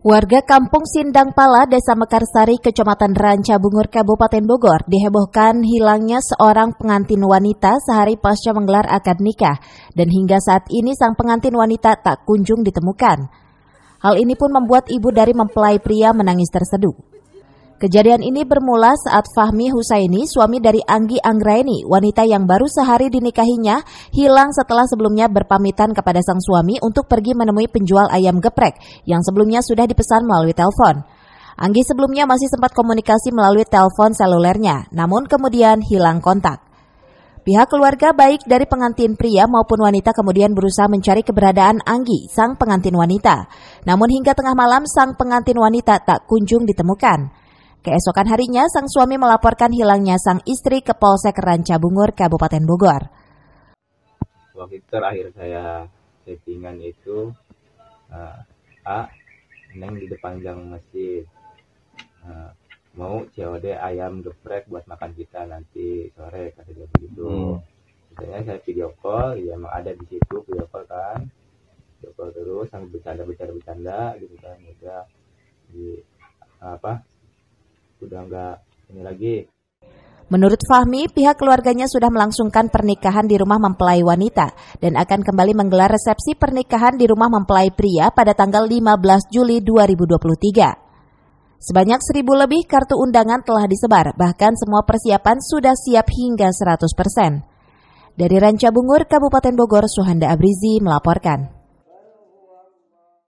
Warga kampung Sindang Pala, Desa Mekarsari, Kecamatan Ranca Bungur, Kabupaten Bogor, dihebohkan hilangnya seorang pengantin wanita sehari pasca menggelar akad nikah, dan hingga saat ini sang pengantin wanita tak kunjung ditemukan. Hal ini pun membuat ibu dari mempelai pria menangis terseduh. Kejadian ini bermula saat Fahmi Husaini, suami dari Anggi Anggraini, wanita yang baru sehari dinikahinya, hilang setelah sebelumnya berpamitan kepada sang suami untuk pergi menemui penjual ayam geprek yang sebelumnya sudah dipesan melalui telepon. Anggi sebelumnya masih sempat komunikasi melalui telepon selulernya, namun kemudian hilang kontak. Pihak keluarga baik dari pengantin pria maupun wanita kemudian berusaha mencari keberadaan Anggi, sang pengantin wanita. Namun hingga tengah malam sang pengantin wanita tak kunjung ditemukan. Keesokan harinya, sang suami melaporkan hilangnya sang istri ke Polsek Ranca Bungur, Kabupaten Bogor. Waktu terakhir saya settingan itu uh, A neng di depan gang masjid uh, mau COD ayam geprek buat makan kita nanti sore kata dia begitu. Hmm. Misalnya saya video call, ya emang ada di situ video call kan, video call terus sambil bercanda bercanda bercanda gitu kan, udah di apa sudah nggak ini lagi. Menurut Fahmi, pihak keluarganya sudah melangsungkan pernikahan di rumah mempelai wanita dan akan kembali menggelar resepsi pernikahan di rumah mempelai pria pada tanggal 15 Juli 2023. Sebanyak seribu lebih kartu undangan telah disebar, bahkan semua persiapan sudah siap hingga 100 persen. Dari Ranca Bungur, Kabupaten Bogor, Suhanda Abrizi melaporkan.